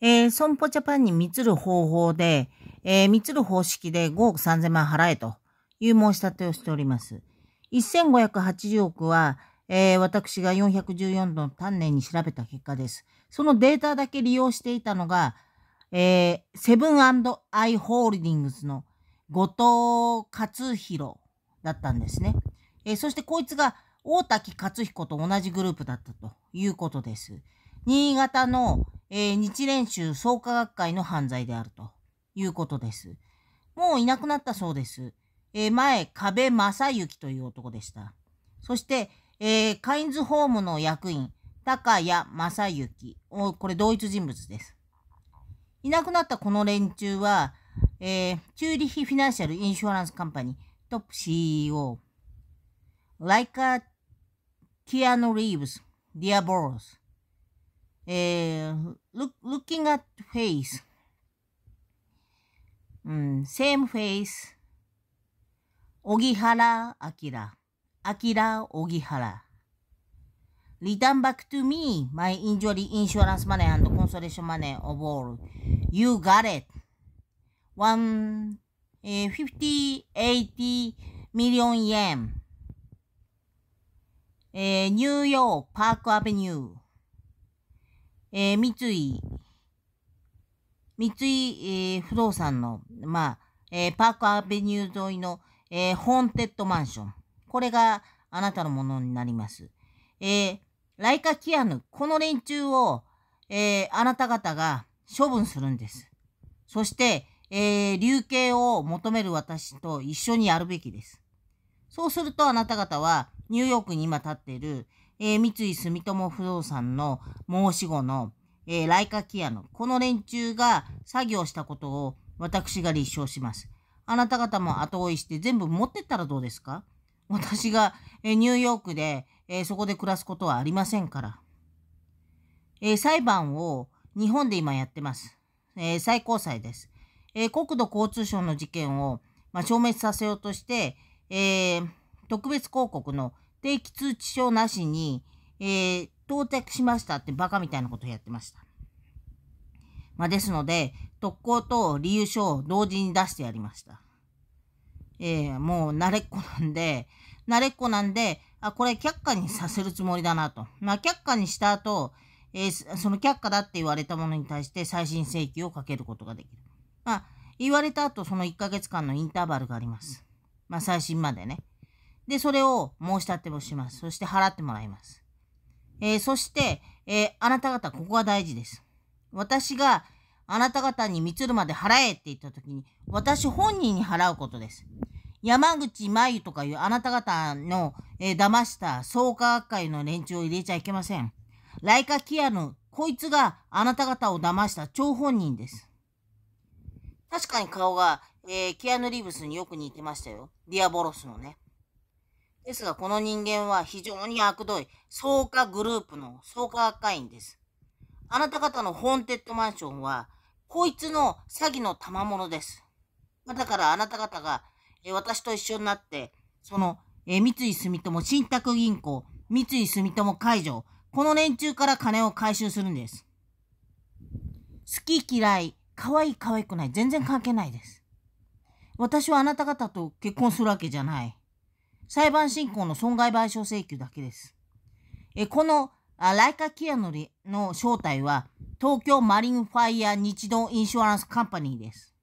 えー、損保ジャパンに満る方法で、えー、満る方式で5億3000万払えという申し立てをしております。1580億は、えー、私が414の丹念に調べた結果です。そのデータだけ利用していたのが、えー、セブンアイ・ホールディングスの後藤勝弘だったんですね。えー、そしてこいつが大滝勝彦と同じグループだったということです。新潟の、えー、日蓮宗創価学会の犯罪であるということです。もういなくなったそうです。えー、前、壁正幸という男でした。そして、えー、カインズホームの役員、高谷正幸。これ同一人物です。いなくなったこの連中は、えー、チューリヒフィナンシャル・インシュアランス・カンパニー、トップ CEO、ライカ・キアノ・リーブス、ディア・ボロス、えー、look, looking at face. うん、same face. 小木原明。明小木原。Return back to me my injury insurance money and consolation money of all. You got it. 1 e h 50, 80 million yen. Eh, New York Park Avenue. えー、三井、三井、えー、不動産の、まあ、えー、パークアベニュー沿いの、えー、ホーンテッドマンション。これがあなたのものになります。えー、ライカキアヌ、この連中を、えー、あなた方が処分するんです。そして、えー、流刑を求める私と一緒にやるべきです。そうするとあなた方はニューヨークに今立っている、えー、三井住友不動産の申し子の、えー、ライカキアの、この連中が作業したことを私が立証します。あなた方も後追いして全部持ってったらどうですか私が、えー、ニューヨークで、えー、そこで暮らすことはありませんから。えー、裁判を日本で今やってます。えー、最高裁です。えー、国土交通省の事件を、まあ、消滅させようとして、えー、特別広告の定期通知書なしに、えー、到着しましたってバカみたいなことをやってました。まあ、ですので、特攻と理由書を同時に出してやりました。えー、もう慣れっこなんで、慣れっこなんで、あ、これ却下にさせるつもりだなと。まあ、却下にした後、えー、その却下だって言われたものに対して再審請求をかけることができる。まあ、言われた後、その1ヶ月間のインターバルがあります。まあ、最新までね。で、それを申し立てもします。そして払ってもらいます。えー、そして、えー、あなた方、ここが大事です。私があなた方に満るまで払えって言った時に、私本人に払うことです。山口真由とかいうあなた方の、えー、騙した創価学会の連中を入れちゃいけません。ライカ・キアヌ、こいつがあなた方を騙した張本人です。確かに顔が、えー、キアヌ・リーブスによく似てましたよ。ディアボロスのね。ですが、この人間は非常に悪どい、創価グループの創価学会員です。あなた方のホーンテッドマンションは、こいつの詐欺の賜物です。だからあなた方が、え私と一緒になって、その、え三井住友信託銀行、三井住友海上、この連中から金を回収するんです。好き嫌い、可愛い可愛くない、全然関係ないです。私はあなた方と結婚するわけじゃない。裁判進行の損害賠償請求だけです。えこのライカ・キアノリの正体は、東京マリンファイア日動インシュアランスカンパニーです。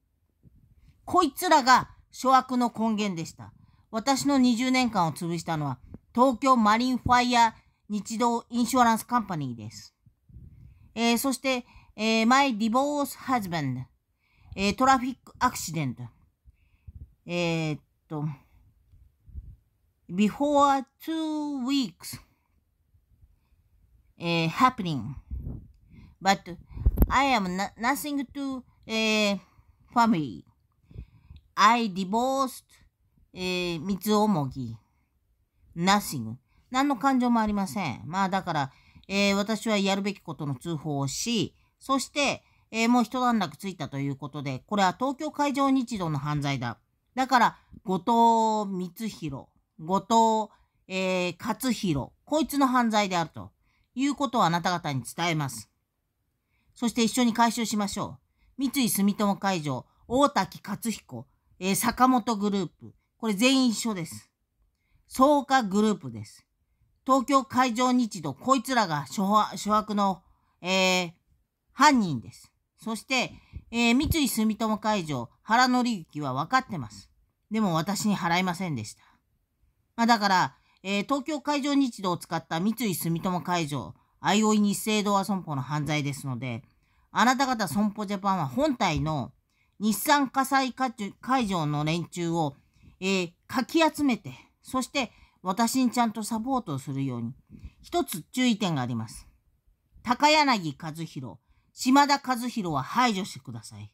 こいつらが諸悪の根源でした。私の20年間を潰したのは、東京マリンファイア日動インシュアランスカンパニーです。えー、そして、えー、my divorce husband, えー、トラフィックアクシデント、えー、っと、before two weeks、uh, happening. But I am nothing to、uh, family. I divorced、uh, 三つおぎ Nothing. 何の感情もありません。まあだから、えー、私はやるべきことの通報をし、そして、えー、もう一段落ついたということで、これは東京海上日動の犯罪だ。だから、後藤光弘。後藤、えー、勝弘、こいつの犯罪であるということをあなた方に伝えます。そして一緒に回収しましょう。三井住友海上、大滝勝彦、えー、坂本グループ、これ全員一緒です。草加グループです。東京海上日動、こいつらが諸悪の、えー、犯人です。そして、えー、三井住友海上、原紀之は分かってます。でも私に払いませんでした。まあ、だから、えー、東京海上日動を使った三井住友海上、あいおい日清同和損保の犯罪ですので、あなた方損保ジャパンは本体の日産火災会場の連中を、えー、かき集めて、そして私にちゃんとサポートをするように、一つ注意点があります。高柳和弘、島田和弘は排除してください。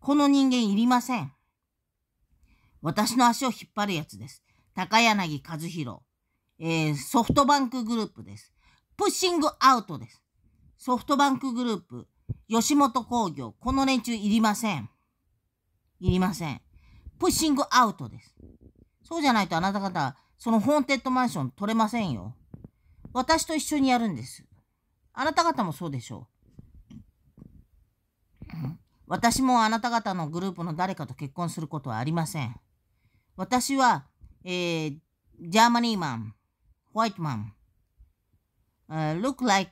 この人間いりません。私の足を引っ張るやつです。高柳和弘、えー、ソフトバンクグループです。プッシングアウトです。ソフトバンクグループ、吉本興業、この連中いりません。いりません。プッシングアウトです。そうじゃないとあなた方、そのホーンテッドマンション取れませんよ。私と一緒にやるんです。あなた方もそうでしょう。私もあなた方のグループの誰かと結婚することはありません。私はえ g ジャーマニーマン、ホワイトマン、え a uh, look like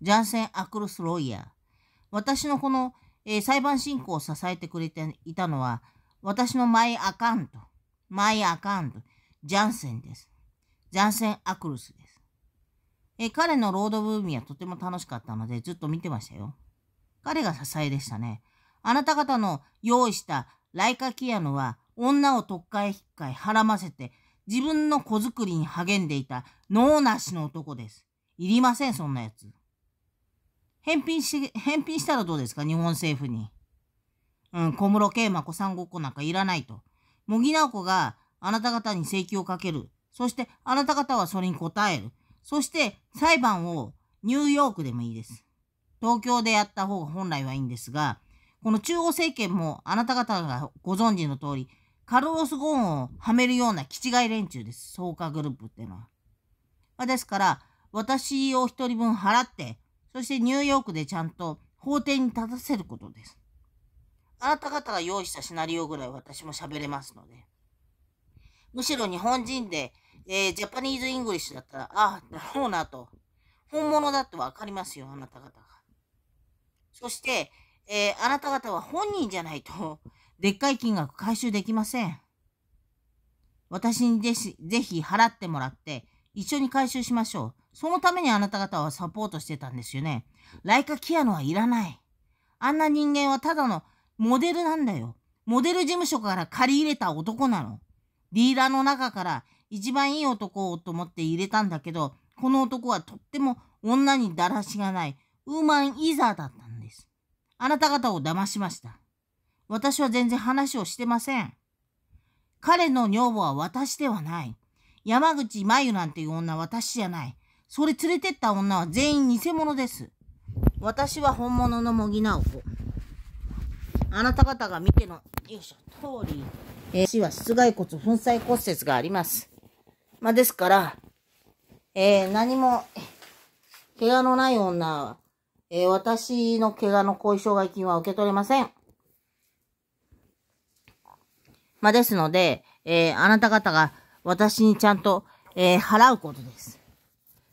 ジャンセン・アクルス・ロイヤー。私のこの、えー、裁判進行を支えてくれていたのは、私のマイアカウント、マイアカウント、ジャンセンです。ジャンセン・アクルスです。えー、彼のロードブーミーはとても楽しかったので、ずっと見てましたよ。彼が支えでしたね。あなた方の用意したライカキアノは、女をとっかえひっかえ、はらませて、自分の子作りに励んでいた脳なしの男です。いりません、そんなやつ。返品し、返品したらどうですか、日本政府に。うん、小室圭真子さんごっこなんかいらないと。茂木直子があなた方に請求をかける。そしてあなた方はそれに応える。そして裁判をニューヨークでもいいです。東京でやった方が本来はいいんですが、この中央政権もあなた方がご存知の通り、カルロス・ゴーンをはめるような気違い連中です。創価グループっていうのは。まですから、私を一人分払って、そしてニューヨークでちゃんと法廷に立たせることです。あなた方が用意したシナリオぐらい私も喋れますので。むしろ日本人で、えー、ジャパニーズ・イングリッシュだったら、ああ、だろうなと。本物だってわかりますよ、あなた方が。そして、えー、あなた方は本人じゃないとでっかい金額回収できません。私にぜひぜひ払ってもらって、一緒に回収しましょう。そのためにあなた方はサポートしてたんですよね。ライカ・キアノはいらない。あんな人間はただのモデルなんだよ。モデル事務所から借り入れた男なの。ディーラーの中から一番いい男をと思って入れたんだけど、この男はとっても女にだらしがない、ウーマン・イザーだったんです。あなた方を騙しました。私は全然話をしてません。彼の女房は私ではない。山口真由なんていう女は私じゃない。それ連れてった女は全員偽物です。私は本物の茂木直子。あなた方が見ての、よいしょ、通り、えー、死は室外骨粉砕骨折があります。まあ、ですから、えー、何も、怪我のない女は、えー、私の怪我の後遺障害金は受け取れません。まあ、ですので、えー、あなた方が私にちゃんと、えー、払うことです。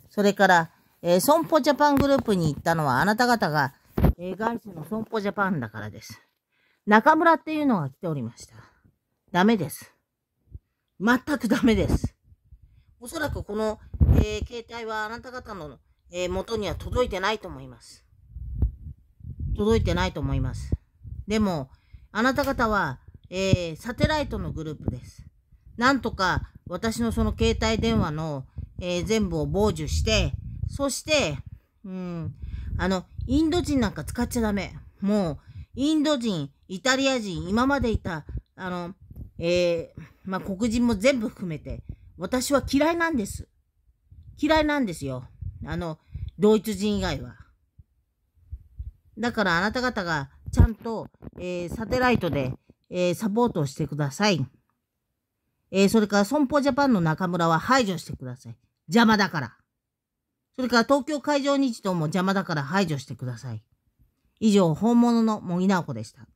それから、えー、損保ジャパングループに行ったのはあなた方が、えー、外資の損保ジャパンだからです。中村っていうのが来ておりました。ダメです。全くダメです。おそらくこの、えー、携帯はあなた方の、えー、元には届いてないと思います。届いてないと思います。でも、あなた方は、えー、サテライトのグループです。なんとか私のその携帯電話の、えー、全部を傍受して、そして、うん、あの、インド人なんか使っちゃダメ。もう、インド人、イタリア人、今までいた、あの、えー、まあ、黒人も全部含めて、私は嫌いなんです。嫌いなんですよ。あの、ドイツ人以外は。だからあなた方がちゃんと、えー、サテライトでえー、サポートをしてください。えー、それから損保ジャパンの中村は排除してください。邪魔だから。それから東京海上日動も邪魔だから排除してください。以上、本物の茂木直子でした。